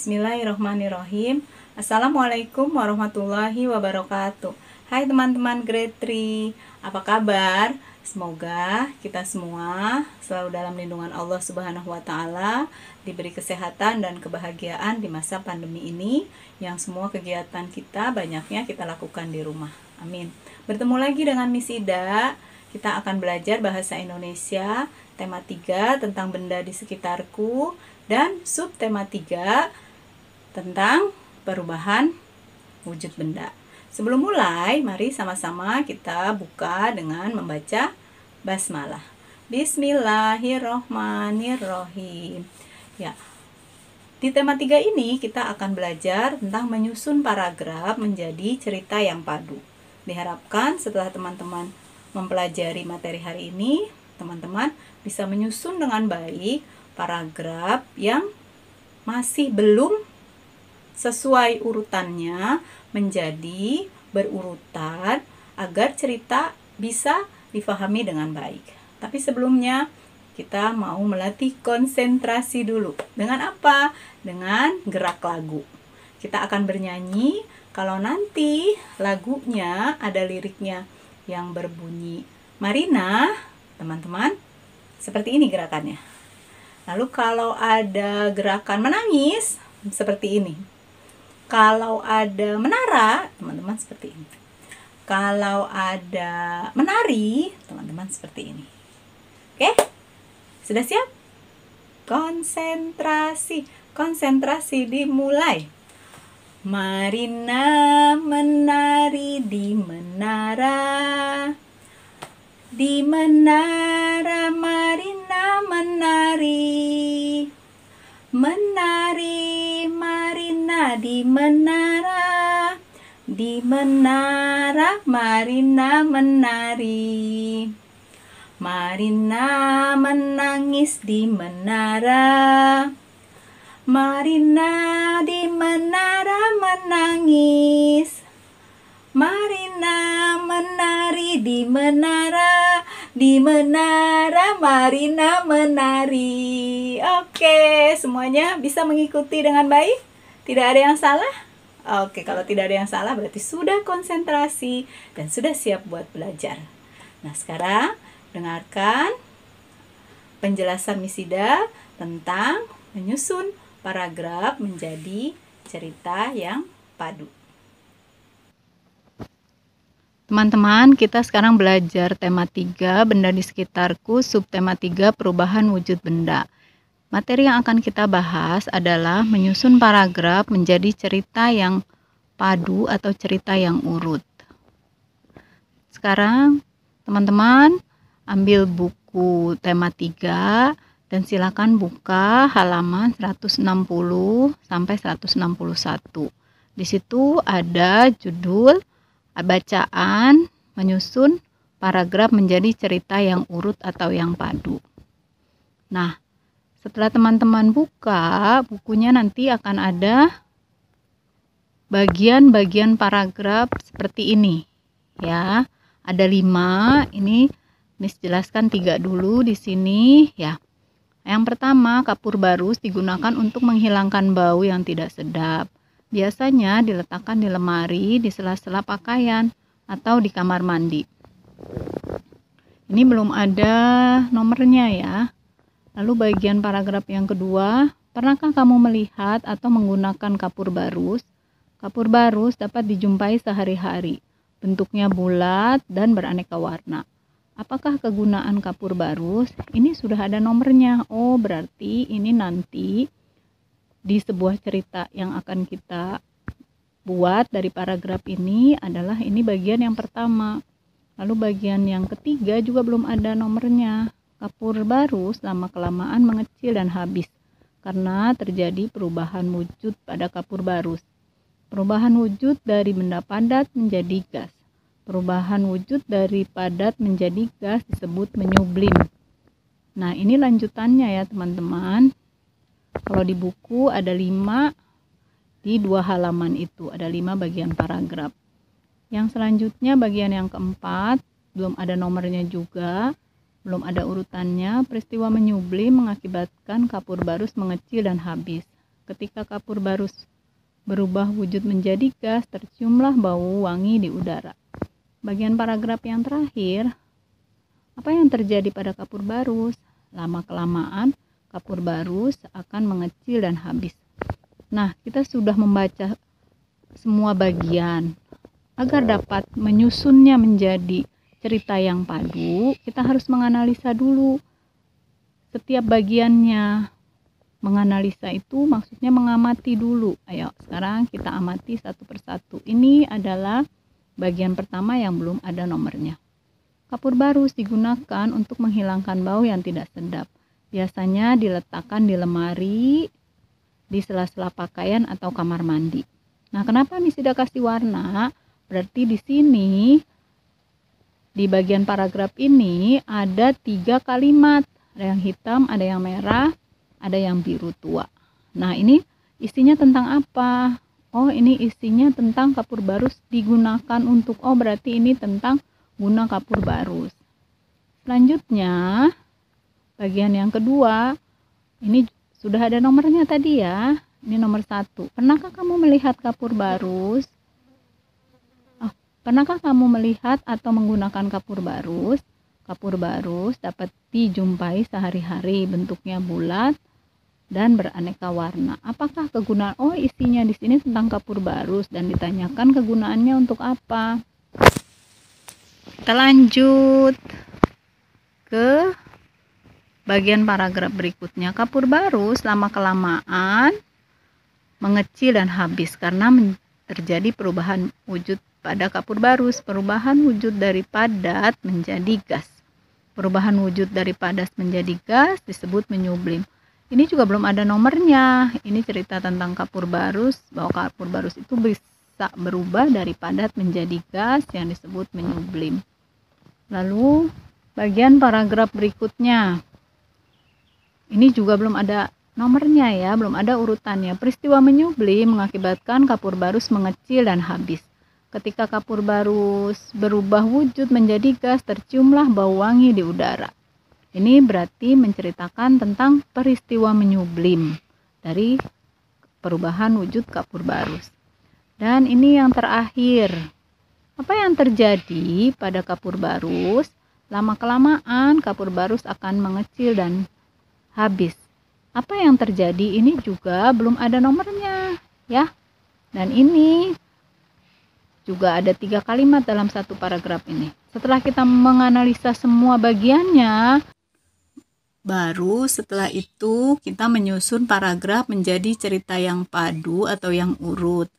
Bismillahirrahmanirrahim. Assalamualaikum warahmatullahi wabarakatuh. Hai teman-teman grade 3. Apa kabar? Semoga kita semua selalu dalam lindungan Allah Subhanahu wa taala, diberi kesehatan dan kebahagiaan di masa pandemi ini yang semua kegiatan kita banyaknya kita lakukan di rumah. Amin. Bertemu lagi dengan Miss Kita akan belajar bahasa Indonesia tema 3 tentang benda di sekitarku dan subtema 3 tentang perubahan wujud benda. Sebelum mulai, mari sama-sama kita buka dengan membaca basmalah. Bismillahirrohmanirrohim. Ya. Di tema 3 ini kita akan belajar tentang menyusun paragraf menjadi cerita yang padu. Diharapkan setelah teman-teman mempelajari materi hari ini, teman-teman bisa menyusun dengan baik paragraf yang masih belum sesuai urutannya menjadi berurutan agar cerita bisa difahami dengan baik. Tapi sebelumnya kita mau melatih konsentrasi dulu. Dengan apa? Dengan gerak lagu. Kita akan bernyanyi kalau nanti lagunya ada liriknya yang berbunyi Marina, teman-teman, seperti ini gerakannya. Lalu kalau ada gerakan menangis seperti ini. Kalau ada menara, teman-teman seperti ini. Kalau ada menari, teman-teman seperti ini. Oke? Sudah siap? Konsentrasi, konsentrasi dimulai. Marina menari di menara. Di menara di menara di menara Marina menari Marina menangis di menara Marina di menara menangis Marina menari di menara di menara Marina menari Oke semuanya bisa mengikuti dengan baik tidak ada yang salah? Oke, kalau tidak ada yang salah berarti sudah konsentrasi dan sudah siap buat belajar. Nah, sekarang dengarkan penjelasan Misida tentang menyusun paragraf menjadi cerita yang padu. Teman-teman, kita sekarang belajar tema 3, benda di sekitarku, subtema 3, perubahan wujud benda. Materi yang akan kita bahas adalah menyusun paragraf menjadi cerita yang padu atau cerita yang urut. Sekarang, teman-teman, ambil buku tema 3 dan silakan buka halaman 160 sampai 161. Di situ ada judul bacaan menyusun paragraf menjadi cerita yang urut atau yang padu. Nah, setelah teman-teman buka, bukunya nanti akan ada bagian-bagian paragraf seperti ini. Ya, ada lima. Ini Miss jelaskan tiga dulu di sini. Ya, yang pertama kapur barus digunakan untuk menghilangkan bau yang tidak sedap. Biasanya diletakkan di lemari, di sela-sela pakaian, atau di kamar mandi. Ini belum ada nomornya ya. Lalu bagian paragraf yang kedua, pernahkah kamu melihat atau menggunakan kapur barus? Kapur barus dapat dijumpai sehari-hari. Bentuknya bulat dan beraneka warna. Apakah kegunaan kapur barus? Ini sudah ada nomornya. Oh, berarti ini nanti di sebuah cerita yang akan kita buat dari paragraf ini adalah ini bagian yang pertama. Lalu bagian yang ketiga juga belum ada nomornya. Kapur baru selama-kelamaan mengecil dan habis karena terjadi perubahan wujud pada kapur baru. Perubahan wujud dari benda padat menjadi gas. Perubahan wujud dari padat menjadi gas disebut menyublim. Nah, ini lanjutannya ya, teman-teman. Kalau di buku ada lima di dua halaman itu, ada lima bagian paragraf. Yang selanjutnya bagian yang keempat, belum ada nomornya juga. Belum ada urutannya, peristiwa menyubli mengakibatkan kapur barus mengecil dan habis. Ketika kapur barus berubah wujud menjadi gas, terciumlah bau wangi di udara. Bagian paragraf yang terakhir, apa yang terjadi pada kapur barus? Lama-kelamaan, kapur barus akan mengecil dan habis. Nah, kita sudah membaca semua bagian agar dapat menyusunnya menjadi cerita yang padu, kita harus menganalisa dulu setiap bagiannya. Menganalisa itu maksudnya mengamati dulu. Ayo, sekarang kita amati satu persatu. Ini adalah bagian pertama yang belum ada nomornya. Kapur barus digunakan untuk menghilangkan bau yang tidak sedap. Biasanya diletakkan di lemari, di sela-sela pakaian atau kamar mandi. Nah, kenapa ini sudah kasih warna? Berarti di sini di bagian paragraf ini ada tiga kalimat ada yang hitam ada yang merah ada yang biru tua nah ini isinya tentang apa oh ini isinya tentang kapur barus digunakan untuk oh berarti ini tentang guna kapur barus selanjutnya bagian yang kedua ini sudah ada nomornya tadi ya ini nomor satu pernahkah kamu melihat kapur barus Pernahkah kamu melihat atau menggunakan kapur barus? Kapur barus dapat dijumpai sehari-hari, bentuknya bulat dan beraneka warna. Apakah kegunaan? Oh, isinya di sini tentang kapur barus dan ditanyakan kegunaannya untuk apa. Kita lanjut ke bagian paragraf berikutnya. Kapur barus lama-kelamaan mengecil dan habis karena terjadi perubahan wujud pada kapur barus, perubahan wujud dari padat menjadi gas. Perubahan wujud dari padat menjadi gas disebut menyublim. Ini juga belum ada nomornya. Ini cerita tentang kapur barus, bahwa kapur barus itu bisa berubah dari padat menjadi gas yang disebut menyublim. Lalu bagian paragraf berikutnya. Ini juga belum ada nomornya ya, belum ada urutannya. Peristiwa menyublim mengakibatkan kapur barus mengecil dan habis. Ketika kapur baru berubah wujud menjadi gas, terciumlah bau wangi di udara. Ini berarti menceritakan tentang peristiwa menyublim dari perubahan wujud kapur barus. Dan ini yang terakhir. Apa yang terjadi pada kapur barus? Lama-kelamaan kapur barus akan mengecil dan habis. Apa yang terjadi ini juga belum ada nomornya, ya. Dan ini juga ada tiga kalimat dalam satu paragraf ini. Setelah kita menganalisa semua bagiannya, baru setelah itu kita menyusun paragraf menjadi cerita yang padu atau yang urut.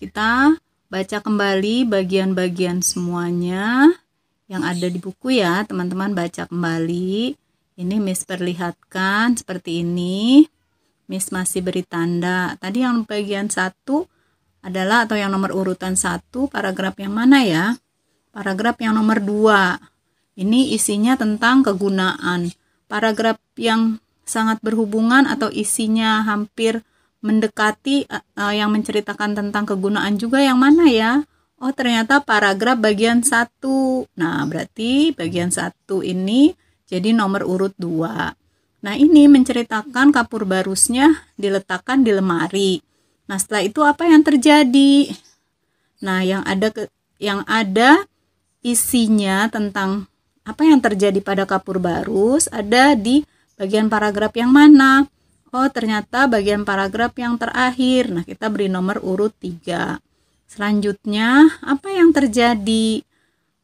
Kita baca kembali bagian-bagian semuanya yang ada di buku ya, teman-teman baca kembali. Ini Miss perlihatkan seperti ini. Miss masih beri tanda. Tadi yang bagian satu adalah atau yang nomor urutan satu paragraf yang mana ya? Paragraf yang nomor dua Ini isinya tentang kegunaan. Paragraf yang sangat berhubungan atau isinya hampir mendekati uh, yang menceritakan tentang kegunaan juga yang mana ya? Oh, ternyata paragraf bagian satu Nah, berarti bagian satu ini jadi nomor urut dua Nah, ini menceritakan kapur barusnya diletakkan di lemari. Nah, setelah itu apa yang terjadi? Nah, yang ada ke, yang ada isinya tentang apa yang terjadi pada kapur barus ada di bagian paragraf yang mana? Oh, ternyata bagian paragraf yang terakhir. Nah, kita beri nomor urut 3. Selanjutnya, apa yang terjadi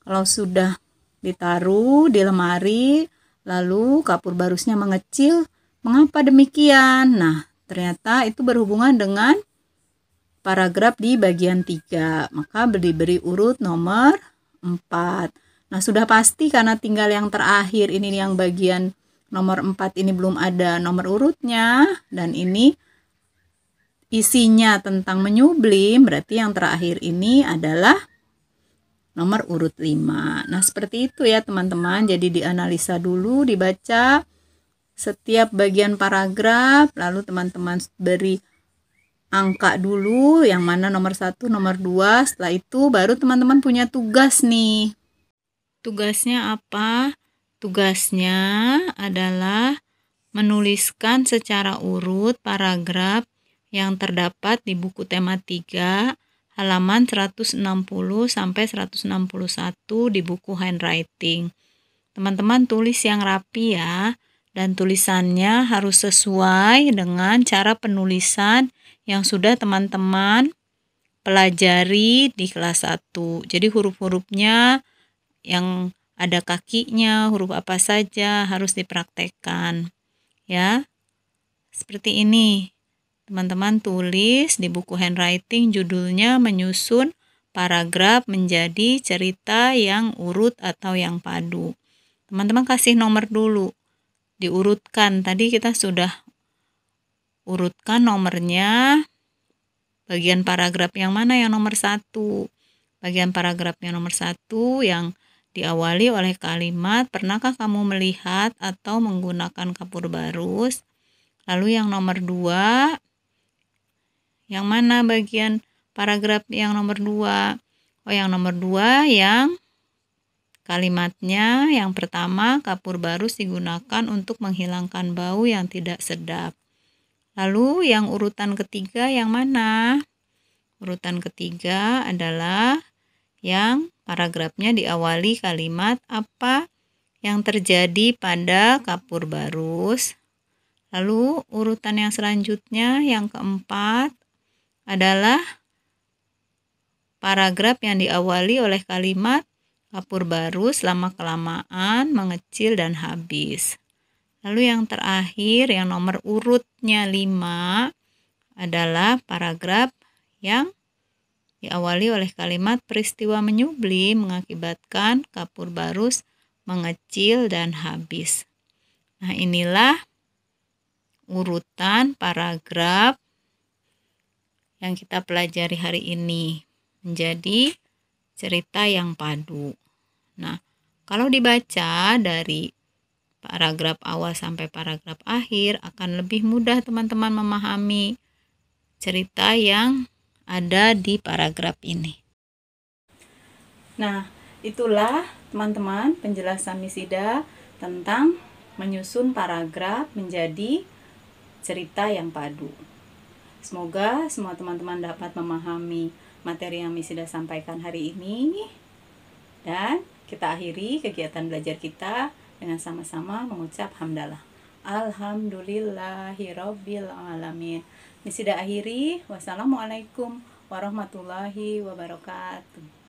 kalau sudah ditaruh di lemari lalu kapur barusnya mengecil? Mengapa demikian? Nah, ternyata itu berhubungan dengan paragraf di bagian 3, maka diberi urut nomor 4. Nah, sudah pasti karena tinggal yang terakhir ini yang bagian nomor 4 ini belum ada nomor urutnya dan ini isinya tentang menyublim, berarti yang terakhir ini adalah nomor urut 5. Nah, seperti itu ya teman-teman. Jadi dianalisa dulu, dibaca setiap bagian paragraf, lalu teman-teman beri angka dulu yang mana nomor satu, nomor dua. Setelah itu baru teman-teman punya tugas nih. Tugasnya apa? Tugasnya adalah menuliskan secara urut paragraf yang terdapat di buku tema 3 halaman 160 sampai 161 di buku handwriting. Teman-teman tulis yang rapi ya dan tulisannya harus sesuai dengan cara penulisan yang sudah teman-teman pelajari di kelas 1. Jadi huruf-hurufnya yang ada kakinya, huruf apa saja harus dipraktekkan. Ya. Seperti ini. Teman-teman tulis di buku handwriting judulnya menyusun paragraf menjadi cerita yang urut atau yang padu. Teman-teman kasih nomor dulu. Diurutkan. Tadi kita sudah urutkan nomornya bagian paragraf yang mana yang nomor satu bagian paragraf yang nomor satu yang diawali oleh kalimat pernahkah kamu melihat atau menggunakan kapur barus lalu yang nomor dua yang mana bagian paragraf yang nomor dua oh yang nomor dua yang kalimatnya yang pertama kapur barus digunakan untuk menghilangkan bau yang tidak sedap Lalu yang urutan ketiga yang mana? Urutan ketiga adalah yang paragrafnya diawali kalimat apa yang terjadi pada kapur barus. Lalu urutan yang selanjutnya yang keempat adalah paragraf yang diawali oleh kalimat kapur barus lama kelamaan mengecil dan habis. Lalu yang terakhir yang nomor urutnya 5 adalah paragraf yang diawali oleh kalimat peristiwa menyubli mengakibatkan kapur barus mengecil dan habis. Nah, inilah urutan paragraf yang kita pelajari hari ini menjadi cerita yang padu. Nah, kalau dibaca dari paragraf awal sampai paragraf akhir akan lebih mudah teman-teman memahami cerita yang ada di paragraf ini. Nah, itulah teman-teman penjelasan misida tentang menyusun paragraf menjadi cerita yang padu. Semoga semua teman-teman dapat memahami materi yang misida sampaikan hari ini. Dan kita akhiri kegiatan belajar kita dengan sama-sama mengucap hamdalah. Alhamdulillahirobbilalamin. Nisida akhiri, wassalamualaikum warahmatullahi wabarakatuh.